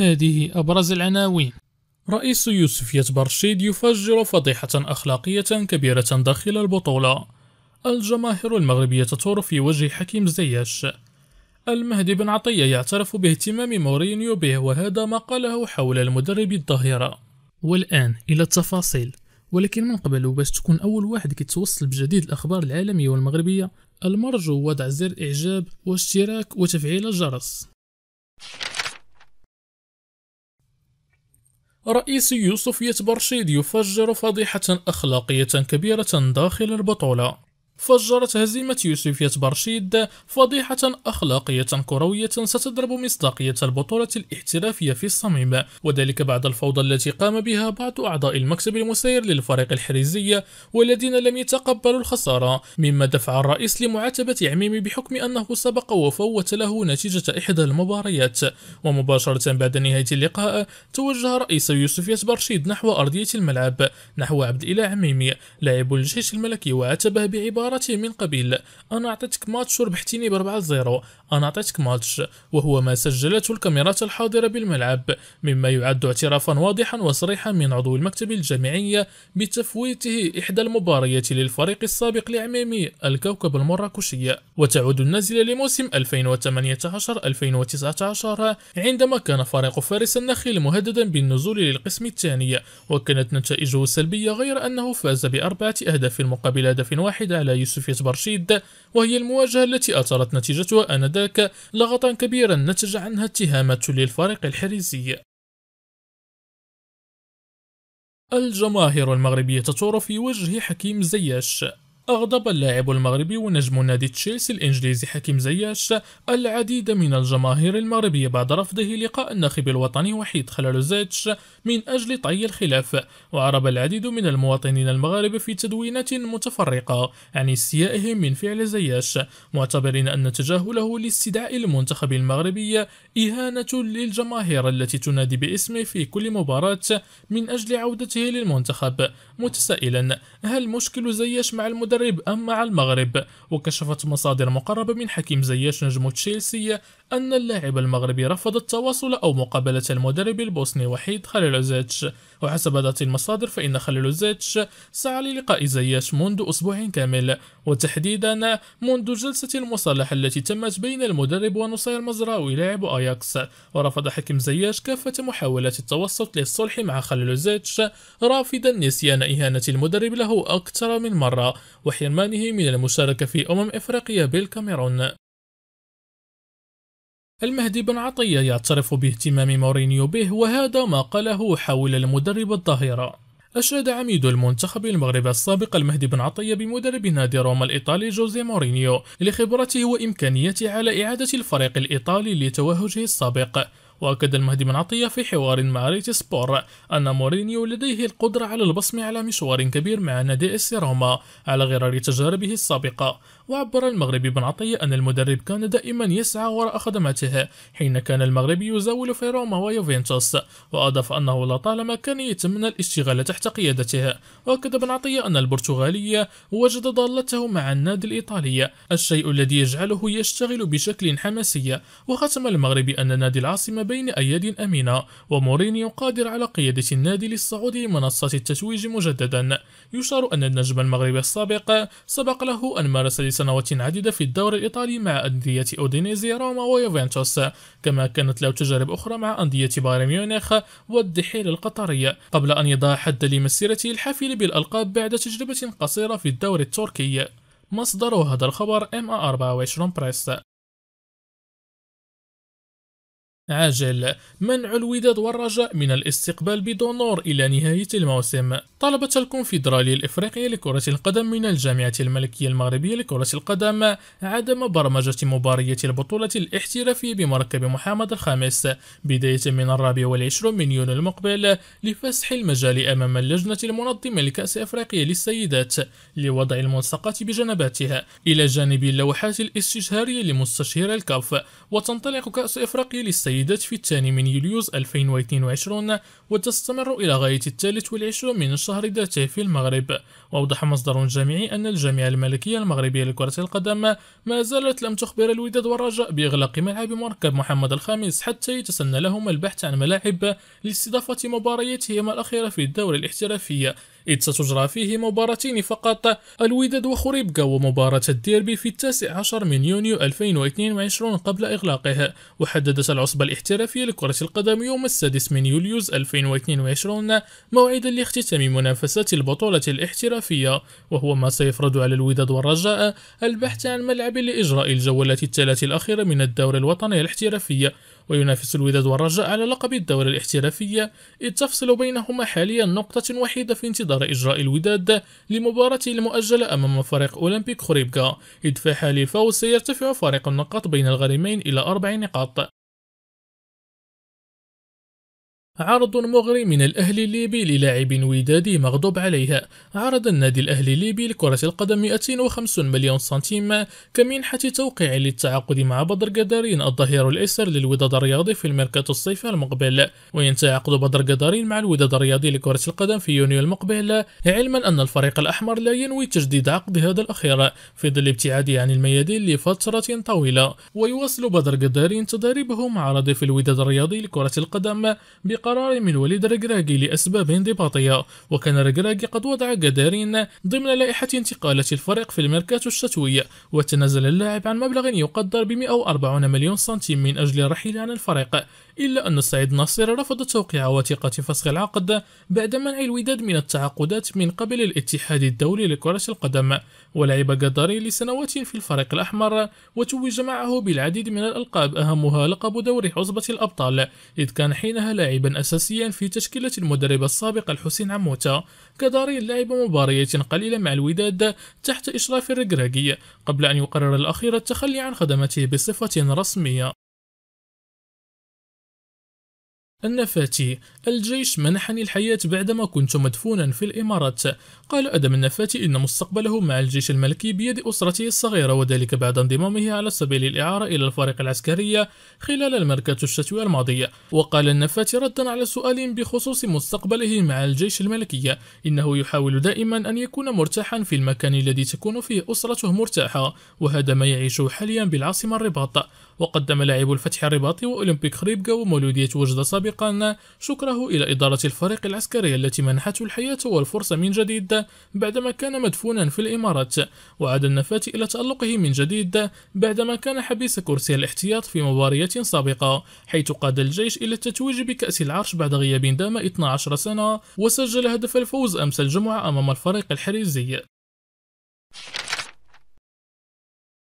هذه أبرز العناوين رئيس يوسفية برشيد يفجر فضيحة أخلاقية كبيرة داخل البطولة الجماهير المغربية تطور في وجه حكيم زياش المهدي بن عطية يعترف باهتمام مورينيو به وهذا ما قاله حول المدرب الظاهرة والآن إلى التفاصيل ولكن من قبل باش تكون أول واحد كيتوصل بجديد الأخبار العالمية والمغربية المرجو وضع زر إعجاب واشتراك وتفعيل الجرس رئيس يوسف يتبرشيد يفجر فضيحة أخلاقية كبيرة داخل البطولة فجرت هزيمة يوسفية برشيد فضيحة أخلاقية كروية ستضرب مصداقية البطولة الاحترافية في الصميم وذلك بعد الفوضى التي قام بها بعض أعضاء المكتب المسير للفريق الحريزي والذين لم يتقبلوا الخسارة مما دفع الرئيس لمعاتبة عميمي بحكم أنه سبق وفوت له نتيجة إحدى المباريات ومباشرة بعد نهاية اللقاء توجه رئيس يوسفية برشيد نحو أرضية الملعب نحو عبد الإله عميمي لاعب الجيش الملكي وعاتبه بعبارة مباراته من قبيل أنا أعطيتك ماتش وربحتيني 4 0 أنا أعطيتك ماتش وهو ما سجلته الكاميرات الحاضرة بالملعب مما يعد اعترافا واضحا وصريحا من عضو المكتب الجامعي بتفويته إحدى المباريات للفريق السابق لعمامي الكوكب المراكشي وتعود النازلة لموسم 2018-2019 عندما كان فريق فارس النخيل مهددا بالنزول للقسم الثاني وكانت نتائجه سلبيه غير أنه فاز بأربعة أهداف مقابل هدف واحد على يوسف برشيد وهي المواجهة التي أثارت نتيجتها آنذاك لغطا كبيرا نتج عنها اتهامات للفريق الحريزي الجماهير المغربية تثور في وجه حكيم زياش أغضب اللاعب المغربي ونجم نادي تشيلسي الإنجليزي حكيم زياش العديد من الجماهير المغربية بعد رفضه لقاء الناخب الوطني وحيد خلالوزيتش من أجل طي الخلاف وعرب العديد من المواطنين المغارب في تدوينات متفرقة عن استيائهم من فعل زياش معتبرين أن تجاهله لاستدعاء المنتخب المغربي إهانة للجماهير التي تنادي باسمه في كل مباراة من أجل عودته للمنتخب متسائلا هل مشكل زياش مع المدرب المدرب أم مع المغرب وكشفت مصادر مقربة من حكيم زياش نجم تشيلسي أن اللاعب المغربي رفض التواصل أو مقابلة المدرب البوسني وحيد زيتش وحسب ذات المصادر فإن زيتش سعى للقاء زياش منذ أسبوع كامل وتحديدا منذ جلسة المصالحة التي تمت بين المدرب ونصير مزراوي لاعب أياكس ورفض حكيم زياش كافة محاولات التوسط للصلح مع زيتش رافضا نسيان إهانة المدرب له أكثر من مرة وحرمانه من المشاركة في أمم إفريقيا بالكاميرون المهدي بن عطية يعترف باهتمام مورينيو به وهذا ما قاله حول المدرب الظاهرة أشاد عميد المنتخب المغربي السابق المهدي بن عطية بمدرب نادي روما الإيطالي جوزي مورينيو لخبرته وإمكانيته على إعادة الفريق الإيطالي لتوهجه السابق وأكد المهدي بن عطية في حوار مع ريت سبور أن مورينيو لديه القدرة على البصم على مشوار كبير مع نادي اس روما على غرار تجاربه السابقة وعبر المغربي بن عطية أن المدرب كان دائما يسعى وراء خدماته حين كان المغربي يزاول في روما ويوفنتوس وأضاف أنه لطالما كان يتمنى الاشتغال تحت قيادته وأكد بن عطية أن البرتغالي وجد ضالته مع النادي الإيطالي الشيء الذي يجعله يشتغل بشكل حماسي وختم المغربي أن نادي العاصمة بين أياد أمينة ومورينيو قادر على قيادة النادي للصعود لمنصة التتويج مجددا يشار أن النجم المغربي السابق سبق له أن مارس لسنوات عديدة في الدوري الإيطالي مع أندية أودينيزي روما ويوفنتوس كما كانت له تجارب أخرى مع أندية بايرن ميونخ والدحيل القطري قبل أن يضع حد لمسيرته الحافلة بالألقاب بعد تجربة قصيرة في الدوري التركي مصدر هذا الخبر MA24 بريس عاجل منع الوداد والرجاء من الاستقبال بدونور إلى نهاية الموسم طلبت الكونفدرالية الإفريقية لكرة القدم من الجامعة الملكية المغربية لكرة القدم عدم برمجة مباراة البطولة الاحترافية بمركب محمد الخامس بداية من الرابع والعشرون من يونيو المقبل لفسح المجال أمام اللجنة المنظمة لكأس إفريقيا للسيدات لوضع الملصقات بجنباتها إلى جانب اللوحات الاستشهارية لمستشهر الكاف وتنطلق كأس إفريقيا للسيدات أعيدت في الثاني من يوليوز 2022 وتستمر إلى غاية الثالث والعشرون من الشهر ذاته في المغرب وأوضح مصدر جامعي أن الجامعة الملكية المغربية لكرة القدم ما زالت لم تخبر الوداد والرجاء بإغلاق ملعب مركب محمد الخامس حتى يتسنى لهم البحث عن ملاعب لاستضافة مبارياتهما الأخيرة في الدوري الاحترافي إذ ستجرى فيه مباراتين فقط الوداد وخريبكا ومباراة الديربي في التاسع عشر من يونيو 2022 قبل إغلاقه وحددت العصبة الاحترافية لكرة القدم يوم السادس من يوليوز 2022 موعدا لاختتام منافسات البطولة الاحترافية وهو ما سيفرض على الوداد والرجاء البحث عن ملعب لإجراء الجولات الثلاث الأخيرة من الدوري الوطني الاحترافي وينافس الوداد والرجاء على لقب الدولة الاحترافية إذ تفصل بينهما حاليا نقطة وحيدة في انتظار إجراء الوداد لمباراته المؤجلة أمام فريق أولمبيك خريبكا إذ في حال الفوز سيرتفع فارق النقاط بين الغريمين إلى أربع نقاط عرض مغري من الأهلي الليبي للاعب ودادي مغضوب عليها عرض النادي الأهلي الليبي لكرة القدم 250 مليون سنتيم كمنحة توقيع للتعاقد مع بدر قدارين الظهير الأيسر للوداد الرياضي في الميركاتو الصيفي المقبل وينتهي عقد بدر قدارين مع الوداد الرياضي لكرة القدم في يونيو المقبل علما أن الفريق الأحمر لا ينوي تجديد عقد هذا الأخير في ظل ابتعاده عن الميادين لفترة طويلة ويواصل بدر قدارين تضاربه مع رديف الوداد الرياضي لكرة القدم بقى القرار من وليد رجراجي لأسباب انضباطية وكان رجراجي قد وضع جدارين ضمن لائحة انتقالات الفريق في الميركاتو الشتوي وتنازل اللاعب عن مبلغ يقدر ب 140 مليون سنتيم من أجل الرحيل عن الفريق إلا أن سعيد ناصر رفض توقيع وثيقة فسخ العقد بعد منع الوداد من التعاقدات من قبل الاتحاد الدولي لكرة القدم ولعب جداري لسنوات في الفريق الأحمر وتوج معه بالعديد من الألقاب أهمها لقب دوري حصبة الأبطال إذ كان حينها لاعبا أساسيا في تشكيلة المدرب السابق الحسين عموتة كداري لعب مباريات قليلة مع الوداد تحت إشراف الرجراجي قبل أن يقرر الأخير التخلي عن خدمته بصفة رسمية النفاتي الجيش منحني الحياة بعدما كنت مدفونا في الإمارات قال أدم النفاتي إن مستقبله مع الجيش الملكي بيد أسرته الصغيرة وذلك بعد انضمامه على سبيل الإعارة إلى الفريق العسكرية خلال المركبة الشتوية الماضية وقال النفاتي ردا على سؤال بخصوص مستقبله مع الجيش الملكي إنه يحاول دائما أن يكون مرتاحا في المكان الذي تكون فيه أسرته مرتاحة وهذا ما يعيشه حاليا بالعاصمة الرباط وقدم لاعب الفتح الرباطي وأولمبيك خريبكا ومولودية وجدة صابرة سابقا شكره إلى إدارة الفريق العسكري التي منحته الحياة والفرصة من جديد بعدما كان مدفونا في الإمارات وعاد النفات إلى تألقه من جديد بعدما كان حبيس كرسي الاحتياط في مباريات سابقة حيث قاد الجيش إلى التتويج بكأس العرش بعد غياب دام 12 سنة وسجل هدف الفوز أمس الجمعة أمام الفريق الحريزي